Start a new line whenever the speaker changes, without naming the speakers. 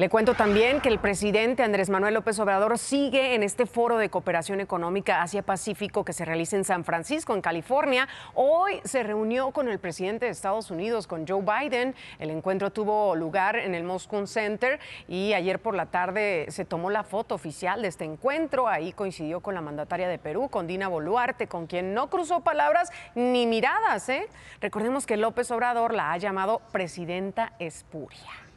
Le cuento también que el presidente Andrés Manuel López Obrador sigue en este foro de cooperación económica Asia-Pacífico que se realiza en San Francisco, en California. Hoy se reunió con el presidente de Estados Unidos, con Joe Biden. El encuentro tuvo lugar en el Moscú Center y ayer por la tarde se tomó la foto oficial de este encuentro. Ahí coincidió con la mandataria de Perú, con Dina Boluarte, con quien no cruzó palabras ni miradas. ¿eh? Recordemos que López Obrador la ha llamado presidenta espuria.